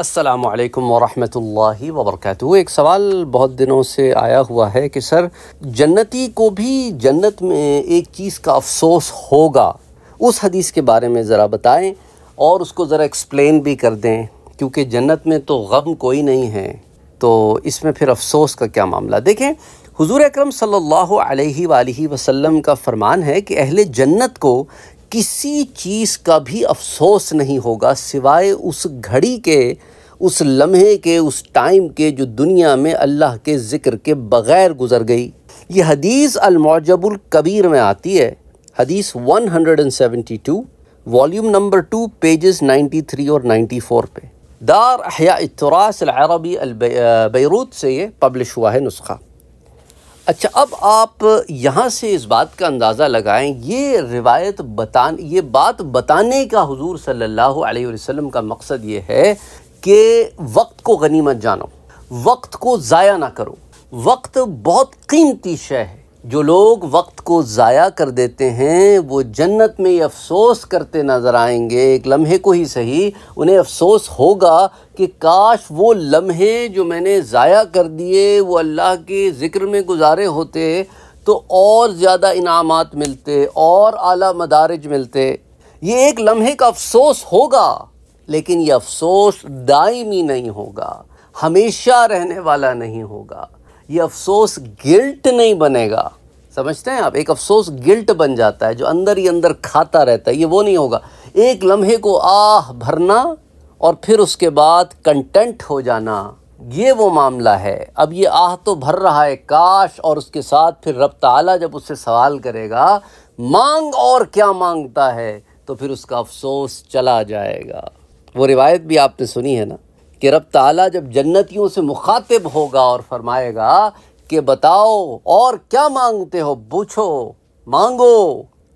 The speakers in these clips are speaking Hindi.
असलकम वरहमल वबरक एक सवाल बहुत दिनों से आया हुआ है कि सर जन्नती को भी जन्नत में एक चीज़ का अफसोस होगा उस हदीस के बारे में ज़रा बताएं और उसको ज़रा एक्सप्लेन भी कर दें क्योंकि जन्नत में तो गम कोई नहीं है तो इसमें फिर अफसोस का क्या मामला देखें हुजूर अकरम सल्लल्लाहु अलैहि वसल्लम का फरमान है कि अहले जन्नत को किसी चीज़ का भी अफसोस नहीं होगा सिवाय उस घड़ी के उस लम्हे के उस टाइम के जो दुनिया में अल्लाह के ज़िक्र के बग़ैर गुज़र गई ये हदीस अलमौजबुल कबीर में आती है हदीस 172 वॉल्यूम नंबर टू पेजेस 93 और 94 पे दार अहिया इतरास अरबी बैरूत से ये पब्लिश हुआ है नुस्खा अच्छा अब आप यहाँ से इस बात का अंदाज़ा लगाएं ये रिवायत बतान ये बात बताने का हुजूर सल्लल्लाहु अलैहि वसल्लम का मकसद ये है कि वक्त को गनीमत जानो वक्त को ज़ाया ना करो वक्त बहुत कीमती शय है जो लोग वक्त को ज़ाया कर देते हैं वो जन्नत में ये अफसोस करते नज़र आएंगे एक लम्हे को ही सही उन्हें अफसोस होगा कि काश वो लम्हे जो मैंने ज़ाया कर दिए वो अल्लाह के ज़िक्र में गुजारे होते तो और ज़्यादा इनामात मिलते और आला मदारज मिलते ये एक लम्हे का अफसोस होगा लेकिन ये अफसोस दायमी नहीं होगा हमेशा रहने वाला नहीं होगा ये अफसोस गिल्ट नहीं बनेगा समझते हैं आप एक अफसोस गिल्ट बन जाता है जो अंदर ही अंदर खाता रहता है ये वो नहीं होगा एक लम्हे को आह भरना और फिर उसके बाद कंटेंट हो जाना ये वो मामला है अब ये आह तो भर रहा है काश और उसके साथ फिर रब ताला जब उससे सवाल करेगा मांग और क्या मांगता है तो फिर उसका अफसोस चला जाएगा वो रिवायत भी आपने सुनी है ना कि रब ताला जब जन्नतियों से मुखातिब होगा और फरमाएगा कि बताओ और क्या मांगते हो पूछो मांगो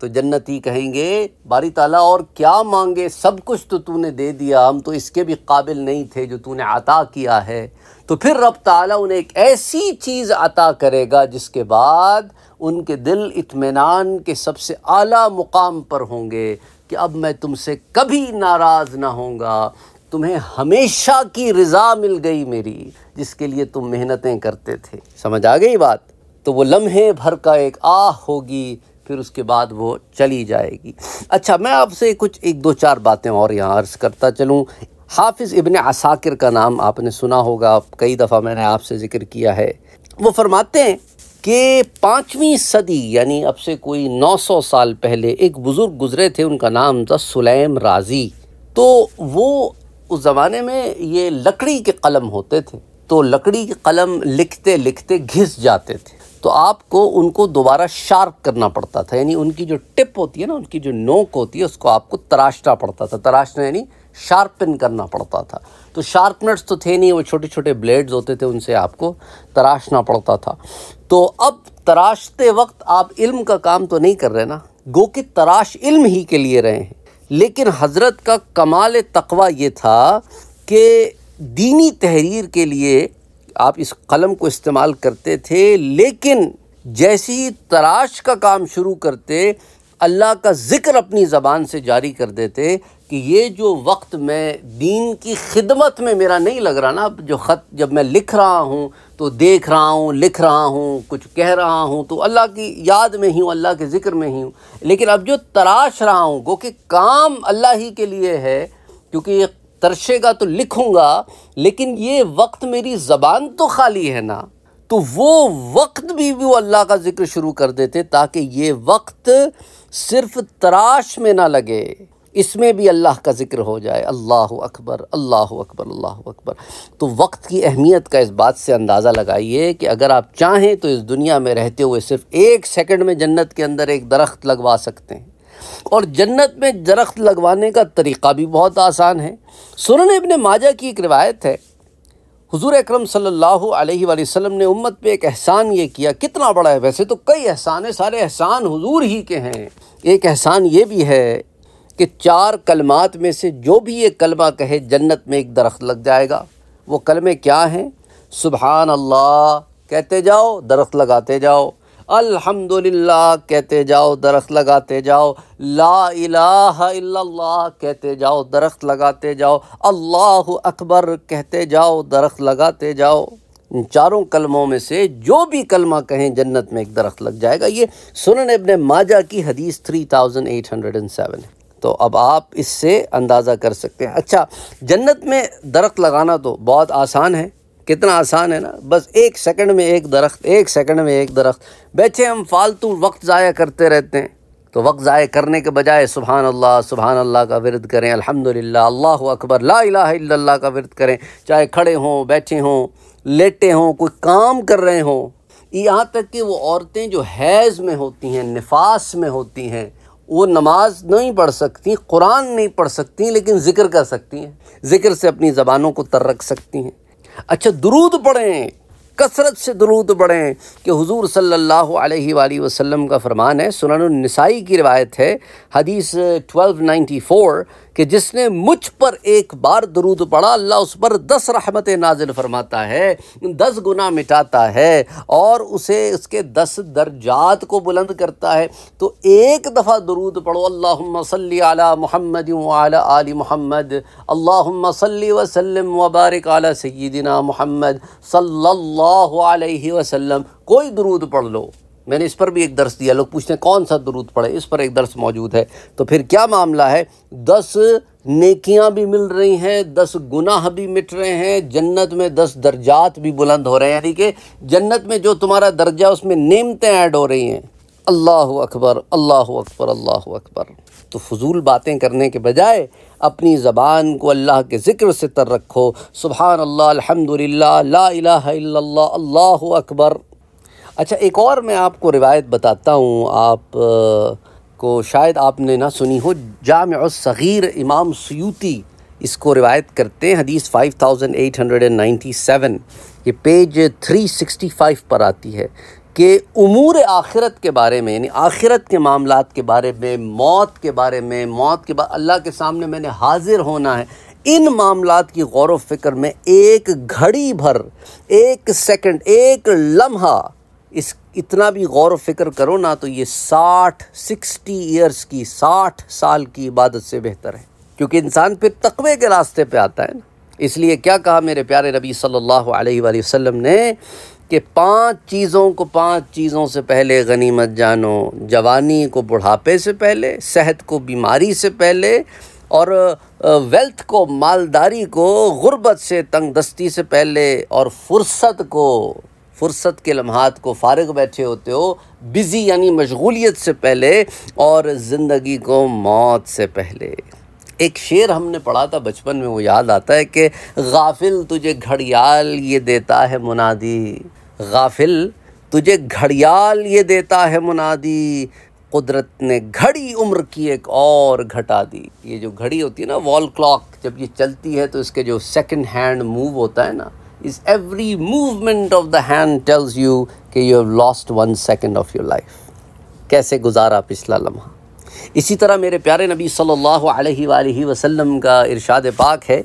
तो जन्नती कहेंगे बारी ताला और क्या मांगे सब कुछ तो तूने दे दिया हम तो इसके भी काबिल नहीं थे जो तूने अता किया है तो फिर रब ताला उन्हें एक ऐसी चीज़ अता करेगा जिसके बाद उनके दिल इत्मीनान के सबसे आला मुकाम पर होंगे कि अब मैं तुमसे कभी नाराज़ ना होऊंगा तुम्हें हमेशा की रज़ा मिल गई मेरी जिसके लिए तुम मेहनतें करते थे समझ आ गई बात तो वो लम्हे भर का एक आह होगी फिर उसके बाद वो चली जाएगी अच्छा मैं आपसे कुछ एक दो चार बातें और यहाँ अर्ज़ करता चलूँ हाफिज़ इबन असाकिर का नाम आपने सुना होगा कई दफ़ा मैंने आपसे ज़िक्र किया है वो फरमाते हैं कि पाँचवीं सदी यानी अब से कोई 900 साल पहले एक बुज़ुर्ग गुज़रे थे उनका नाम था सुलेम राज़ी तो वो उस ज़माने में ये लकड़ी के कलम होते थे तो लकड़ी के कलम लिखते लिखते घिस जाते थे तो आपको उनको दोबारा शार्प करना पड़ता था यानी उनकी जो टिप होती है ना उनकी जो नोक होती है उसको आपको तराशना पड़ता था तराशना यानी शार्पन करना पड़ता था तो शार्पनर्स तो थे नहीं वो छोटे छोटे ब्लेड्स होते थे उनसे आपको तराशना पड़ता था तो अब तराशते वक्त आप इल्म का काम तो नहीं कर रहे ना गो कि तराश इल्म ही के लिए रहे हैं लेकिन हज़रत का कमाल तकवा ये था कि दीनी तहरीर के लिए आप इस कलम को इस्तेमाल करते थे लेकिन जैसी तराश का काम शुरू करते अल्लाह का ज़िक्र अपनी ज़बान से जारी कर देते कि ये जो वक्त मैं दीन की खिदमत में मेरा नहीं लग रहा ना जो ख़त जब मैं लिख रहा हूँ तो देख रहा हूँ लिख रहा हूँ कुछ कह रहा हूँ तो अल्लाह की याद में ही हूँ अल्लाह के ज़िक्र में ही हूँ लेकिन अब जो तराश रहा हूँ क्योंकि काम अल्लाह ही के लिए है क्योंकि ये तरशेगा तो लिखूँगा लेकिन ये वक्त मेरी ज़बान तो खाली है ना तो वो वक्त भी वो अल्लाह का ज़िक्र शुरू कर देते ताकि ये वक्त सिर्फ़ तराश में ना लगे इसमें भी अल्लाह का ज़िक्र हो जाए अल्लाह अकबर अल्लाह अकबर अल्लाह अकबर तो वक्त की अहमियत का इस बात से अंदाज़ा लगाइए कि अगर आप चाहें तो इस दुनिया में रहते हुए सिर्फ़ एक सेकंड में जन्नत के अंदर एक दरख्त लगवा सकते हैं और जन्नत में दरख्त लगवाने का तरीक़ा भी बहुत आसान है सुनन इबन माजा की एक रिवायत है हुजूर अकरम सल्लल्लाहु अलैहि वसल्लम ने उम्मत पे एक एहसान ये किया कितना बड़ा है वैसे तो कई एहसान है सारे एहसान हुजूर ही के हैं एक एहसान ये भी है कि चार कलमात में से जो भी ये कलमा कहे जन्नत में एक दरख्त लग जाएगा वो कलमे क्या हैं सुबहान अल्लाह कहते जाओ दरख्त लगाते जाओ अल्हम्दुलिल्लाह कहते जाओ दरख्त लगाते जाओ ला इलाहा इल्लल्लाह कहते जाओ दरख्त लगाते जाओ अल्लाह अकबर कहते जाओ दरख्त लगाते जाओ इन चारों कलमों में से जो भी कलमा कहें जन्नत में एक दरख्त लग जाएगा ये सुनन इबन माजा की हदीस three thousand eight hundred and seven है तो अब आप इससे अंदाज़ा कर सकते हैं अच्छा जन्नत में दरख्त लगाना तो बहुत आसान है कितना आसान है ना बस एक सेकंड में एक दरख्त एक सेकंड में एक दरख्त बैठे हम फालतू वक्त ज़ाया करते रहते हैं तो वक्त ज़ाय करने के बजाय सुबहान अल्लाह सुबहान अल्लाह का विरद करें अल्हम्दुलिल्लाह अल्लाह अकबर ला इलाहा का विरद करें चाहे खड़े हों बैठे हों लेटे हों कोई काम कर रहे हों यहाँ तक कि वो औरतें जो हैज़ में होती हैं नफास में होती हैं वो नमाज नहीं पढ़ सकती कुरान नहीं पढ़ सकती लेकिन ज़िक्र कर सकती हैं ज़िक्र से अपनी ज़बानों को तर रख सकती हैं अच्छा दरूद पढ़ें कसरत से दरूद बढ़ें कि हुजूर सल्लल्लाहु अलैहि वसल्लम का फ़रमान है नसाई की रिवायत है हदीस 1294 कि जिसने मुझ पर एक बार दरूद पढ़ा अल्लाह उस पर दस रहमत नाजिल फरमाता है दस गुना मिटाता है और उसे उसके दस दर्जात को बुलंद करता है तो एक दफ़ा दरूद पढ़ो अल्लाह सल्ली महमद मोहम्मद आली महमद अल्लाह सल्ली वसलम वबारक आला सदना महमद सल्ला वसल्लम कोई दरूद पढ़ लो मैंने इस पर भी एक दर्स दिया लोग पूछते हैं कौन सा दरूद पढ़े इस पर एक दर्स मौजूद है तो फिर क्या मामला है दस नेकियां भी मिल रही हैं दस गुनाह भी मिट रहे हैं जन्नत में दस दर्जात भी बुलंद हो रहे हैं यानी कि जन्नत में जो तुम्हारा दर्जा उसमें नेमतें ऐड हो रही हैं अल्लाह अकबर अल्लाह अकबर अल्लाह अकबर तो फजूल बातें करने के बजाय अपनी ज़बान को अल्लाह के ज़िक्र से तर रखो सुबहान अल्लाह अल्हम्दुलिल्लाह ला इलाहा इल्लल्लाह अकबर अच्छा एक और मैं आपको रिवायत बताता हूँ आप को शायद आपने ना सुनी हो जाम सग़ीर इमाम सयूती इसको रिवायत करते हैं हदीस 5897 ये पेज 365 पर आती है कि उमूर आखिरत के बारे में यानी आखिरत के मामला के बारे में मौत के बारे में मौत के बाद अल्लाह के सामने मैंने हाजिर होना है इन मामला की गौर फिक्र में एक घड़ी भर एक सेकंड एक लम्हा इस इतना भी गौर फिक्र करो ना तो ये साठ सिक्सटी ईयर्स की साठ साल की इबादत से बेहतर है क्योंकि इंसान फिर तकबे के रास्ते पे आता है ना इसलिए क्या कहा मेरे प्यारे नबी सल्लल्लाहु अलैहि वसल्लम ने कि पांच चीज़ों को पांच चीज़ों से पहले गनीमत जानो जवानी को बुढ़ापे से पहले सेहत को बीमारी से पहले और वेल्थ को मालदारी को गुर्बत से तंग दस्ती से पहले और फुर्सत को फुर्सत के लम्हात को फारग बैठे होते हो बिज़ी यानी मशगूलियत से पहले और ज़िंदगी को मौत से पहले एक शेर हमने पढ़ा था बचपन में वो याद आता है कि गाफिल तुझे घड़ियाल ये देता है मुनादी गाफिल तुझे घड़ियाल ये देता है मुनादी कुदरत ने घड़ी उम्र की एक और घटा दी ये जो घड़ी होती है ना वॉल क्लॉक जब ये चलती है तो इसके जो सेकंड हैंड मूव होता है ना इस every movement of the hand tells you कि you have lost one second of your life कैसे गुजारा पिछला लम्हा इसी तरह मेरे प्यारे नबी सल्लल्लाहु अलैहि वसल्लम का इरशाद पाक है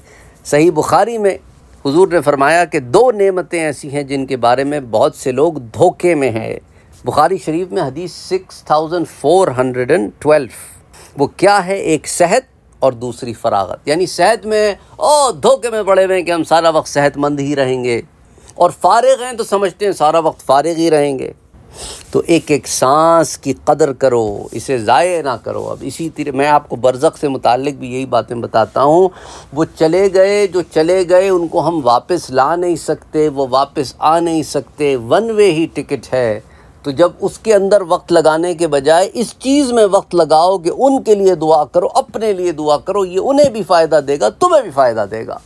सही बुखारी में हुजूर ने फरमाया कि दो नेमतें ऐसी हैं जिनके बारे में बहुत से लोग धोखे में हैं बुखारी शरीफ में हदीस six thousand four hundred and twelve वो क्या है एक सेहत और दूसरी फरागत यानी सेहत में ओ धोखे में पड़े हुए हैं कि हम सारा वक्त सेहतमंद ही रहेंगे और फारग हैं तो समझते हैं सारा वक्त फारग ही रहेंगे तो एक एक सांस की कदर करो इसे ज़ाय ना करो अब इसी तरह मैं आपको बरज़क से मुतक भी यही बातें बताता हूँ वो चले गए जो चले गए उनको हम वापस ला नहीं सकते वो वापस आ नहीं सकते वन वे ही टिकट है तो जब उसके अंदर वक्त लगाने के बजाय इस चीज़ में वक्त लगाओ कि उनके लिए दुआ करो अपने लिए दुआ करो ये उन्हें भी फ़ायदा देगा तुम्हें भी फ़ायदा देगा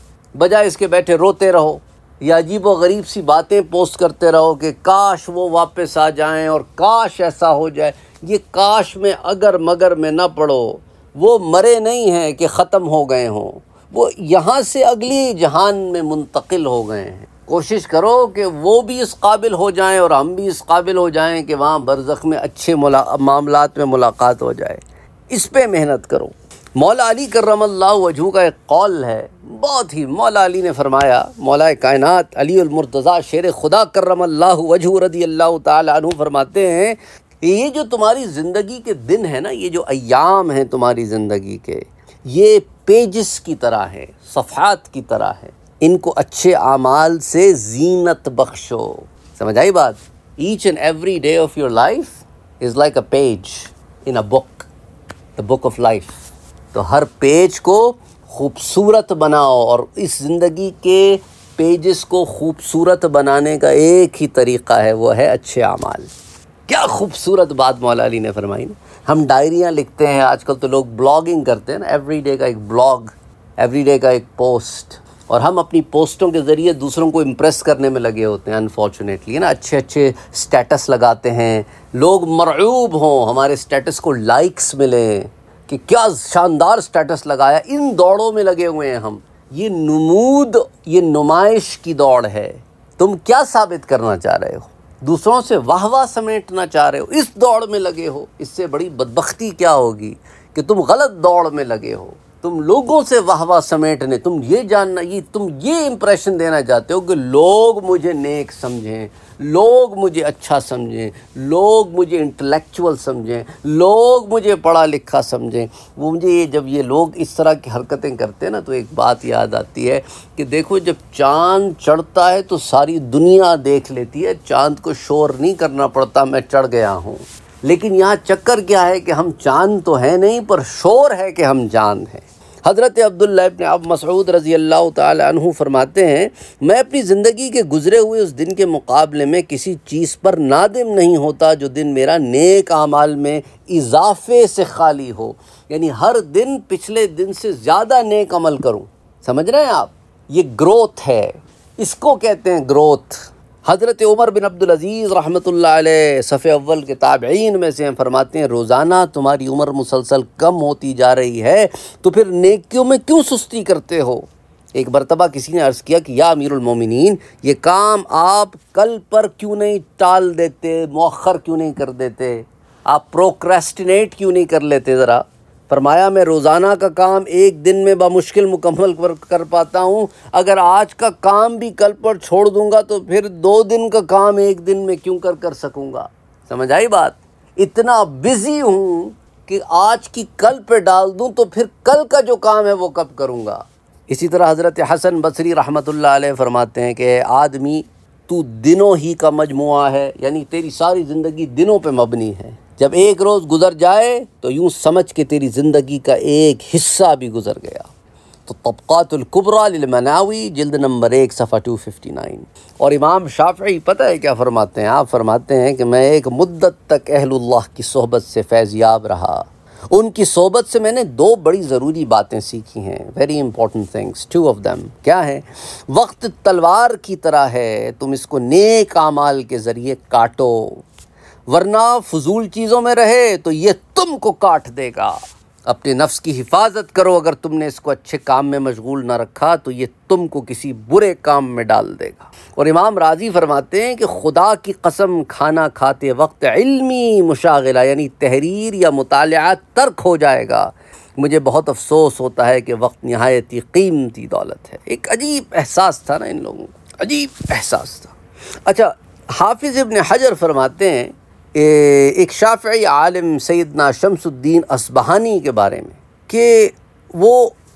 बजाय इसके बैठे रोते रहो या अजीब व गरीब सी बातें पोस्ट करते रहो कि काश वो वापस आ जाएं और काश ऐसा हो जाए ये काश में अगर मगर में ना पड़ो वो मरे नहीं हैं कि ख़त्म हो गए हों वो यहाँ से अगली जहान में मुंतकिल हो गए हैं कोशिश करो कि वो भी इस काबिल हो जाएं और हम भी इस काबिल हो जाएं कि वहाँ बरज़ख में अच्छे मामला में मुलाकात हो जाए इस पर मेहनत करो मौला अली करमल्ला वजू का एक कौल है बहुत ही मौला अली ने फरमाया मौला कायनत अलीमरतज़ा शेर खुदा करमल्ला वजू रदी अल्लाह तु फरमाते हैं ये जो तुम्हारी ज़िंदगी के दिन है ना ये जो अयाम हैं तुम्हारी ज़िंदगी के ये पेजस की तरह है सफ़ात की तरह है इनको अच्छे आमाल से जीनत बख्शो समझ आई बात each and every day of your life is like a page in a book the book of life तो हर पेज को खूबसूरत बनाओ और इस ज़िंदगी के पेजेस को खूबसूरत बनाने का एक ही तरीक़ा है वो है अच्छे अमाल क्या खूबसूरत बात मौला अली ने फरमाई ना हम डायरियाँ लिखते हैं आजकल तो लोग ब्लॉगिंग करते हैं ना एवरी डे का एक ब्लॉग एवरी डे का एक पोस्ट और हम अपनी पोस्टों के ज़रिए दूसरों को इम्प्रेस करने में लगे होते हैं अनफॉर्चुनेटली ना अच्छे अच्छे स्टेटस लगाते हैं लोग मरूब हों हमारे स्टेटस को लाइक्स मिलें कि क्या शानदार स्टेटस लगाया इन दौड़ों में लगे हुए हैं हम ये नमूद ये नुमाइश की दौड़ है तुम क्या साबित करना चाह रहे हो दूसरों से वाह वाह समेटना चाह रहे हो इस दौड़ में लगे हो इससे बड़ी बदबख्ती क्या होगी कि तुम गलत दौड़ में लगे हो तुम लोगों से वाह वाह समेटने तुम ये जानना ये तुम ये इम्प्रेशन देना चाहते हो कि लोग मुझे नेक समझें लोग मुझे अच्छा समझें लोग मुझे इंटेलेक्चुअल समझें लोग मुझे पढ़ा लिखा समझें वो मुझे ये जब ये लोग इस तरह की हरकतें करते हैं ना तो एक बात याद आती है कि देखो जब चांद चढ़ता है तो सारी दुनिया देख लेती है चांद को शोर नहीं करना पड़ता मैं चढ़ गया हूँ लेकिन यहाँ चक्कर क्या है कि हम चांद तो हैं नहीं पर शोर है कि हम चांद हैं हज़रत अब्दुल्ल इब्न अब मसूद रज़ी अल्लाह तु फरमाते हैं मैं अपनी ज़िंदगी के गुज़रे हुए उस दिन के मुकाबले में किसी चीज़ पर नादिम नहीं होता जो दिन मेरा नेक आमाल में इजाफे से खाली हो यानी हर दिन पिछले दिन से ज़्यादा नेक अमल करूँ समझ रहे हैं आप ये ग्रोथ है इसको कहते हैं ग्रोथ हज़रत उमर बिन अब्दुलज़ीज़ रहमत सफ़े अव्वल के ताबीन में से फरमाते हैं रोज़ाना तुम्हारी उम्र मुसलसल कम होती जा रही है तो फिर नेकियों में क्यों सुस्ती करते हो एक मरतबा किसी ने अर्ज़ किया कि या अमीरमिन ये काम आप कल पर क्यों नहीं टाल देते मौखर क्यों नहीं कर देते आप प्रोक्रेस्टिनेट क्यों नहीं कर लेते ज़रा फरमाया मैं रोज़ाना का काम एक दिन में बामुश्किल मुकम्मल कर, पाता हूँ अगर आज का काम भी कल पर छोड़ दूँगा तो फिर दो दिन का काम एक दिन में क्यों कर कर सकूँगा समझ आई बात इतना बिज़ी हूँ कि आज की कल पे डाल दूँ तो फिर कल का जो काम है वो कब करूँगा इसी तरह हज़रत हसन बसरी रहमत फरमाते हैं कि आदमी तू दिनों ही का मजमु है यानी तेरी सारी ज़िंदगी दिनों पे मबनी है जब एक रोज़ गुज़र जाए तो यूँ समझ के तेरी ज़िंदगी का एक हिस्सा भी गुज़र गया तो तबक़ातुल्कुबरामनावी जल्द नंबर एक सफ़ा टू फिफ्टी नाइन और इमाम शाफी पता है क्या फ़रमाते हैं आप फ़रमाते हैं कि मैं एक मुद्दत तक अहलुल्लाह की सोहबत से फैज़याब रहा उनकी सोहबत से मैंने दो बड़ी ज़रूरी बातें सीखी हैं very important things two of them क्या है वक्त तलवार की तरह है तुम इसको नेक आमाल के ज़रिए काटो वरना फजूल चीज़ों में रहे तो ये तुमको काट देगा अपने नफ्स की हिफाजत करो अगर तुमने इसको अच्छे काम में मशगूल ना रखा तो ये तुमको किसी बुरे काम में डाल देगा और इमाम राजी फरमाते हैं कि खुदा की कसम खाना खाते वक्त इल्मी मुशागला यानी तहरीर या मताल तर्क हो जाएगा मुझे बहुत अफसोस होता है कि वक्त नहायत ही कीमती दौलत है एक अजीब एहसास था ना इन लोगों को अजीब एहसास था अच्छा हाफिज़ इबन हजर फरमाते हैं एक शाफ़ी आलम सैदना शमसुद्दीन असबहानी के बारे में कि वो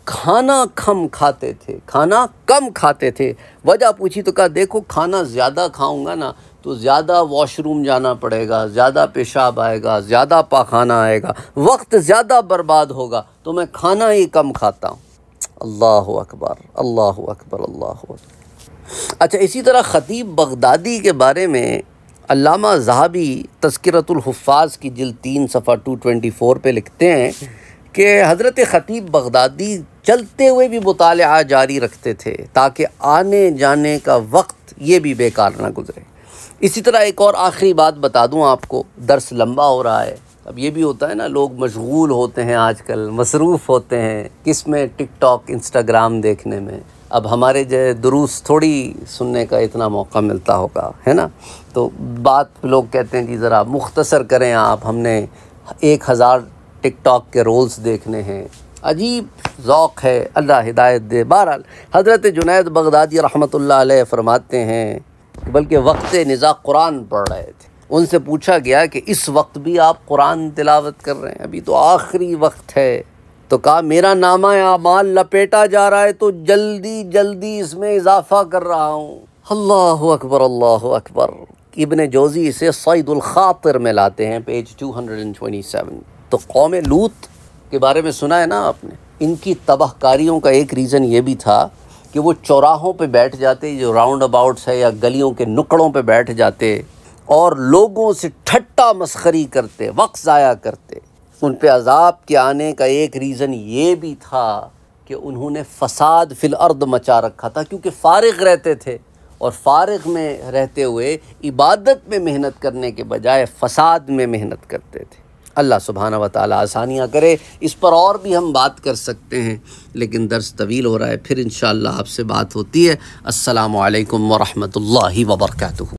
खाना कम खाते थे खाना कम खाते थे वजह पूछी तो कहा देखो खाना ज़्यादा खाऊंगा ना तो ज़्यादा वॉशरूम जाना पड़ेगा ज़्यादा पेशाब आएगा ज़्यादा पाखाना आएगा वक्त ज़्यादा बर्बाद होगा तो मैं खाना ही कम खाता हूँ अल्लाह अकबर अल्लाह अकबर अल्लाह अच्छा इसी तरह ख़तीब बगदादी के बारे में अलामा जहाबी तस्करतुल्फाज की जिल तीन सफ़ा टू ट्वेंटी फ़ोर पर लिखते हैं कि हज़रत ख़तीब बगदादी चलते हुए भी मुताल जारी रखते थे ताकि आने जाने का वक्त ये भी बेकार ना गुजरे इसी तरह एक और आखिरी बात बता दूँ आपको दर्स लम्बा हो रहा है अब ये भी होता है ना लोग मशगूल होते हैं आजकल मसरूफ़ होते हैं किस में टिक टॉक इंस्टाग्राम देखने में अब हमारे जो दुरुस्त थोड़ी सुनने का इतना मौका मिलता होगा है ना तो बात लोग कहते हैं जी ज़रा मुख्तसर करें आप हमने एक हज़ार टिकटॉक के रोल्स देखने हैं अजीब ओक़ है अल्लाह हिदायत दे बहरहाल हज़रत जुनैद बगदादी रहमत फरमाते हैं बल्कि वक्त निज़ा कुरान पढ़ रहे थे उनसे पूछा गया कि इस वक्त भी आप कुरान तिलावत कर रहे हैं अभी तो आखिरी वक्त है तो कहा मेरा नामा अमाल लपेटा जा रहा है तो जल्दी जल्दी इसमें इजाफा कर रहा हूँ अल्लाह अकबर अल्लाह अकबर इबन जोजी इसे सईदुल ख़ातर में लाते हैं पेज 227 तो कौम लूत के बारे में सुना है ना आपने इनकी तबाहकारियों का एक रीज़न ये भी था कि वो चौराहों पे बैठ जाते जो राउंड अबाउट्स है या गलियों के नुकड़ों पे बैठ जाते और लोगों से ठट्टा मस्खरी करते वक्त ज़ाया करते उन पर अजाब के आने का एक रीज़न ये भी था कि उन्होंने फसाद फिल अर्द मचा रखा था क्योंकि फ़ारग रहते थे और फ़ारग में रहते हुए इबादत में मेहनत करने के बजाय फसाद में मेहनत करते थे अल्लाह सुबहाना व ताली आसानियाँ करे इस पर और भी हम बात कर सकते हैं लेकिन दर्स तवील हो रहा है फिर इन आपसे बात होती है असलकम वरहमल वबरकू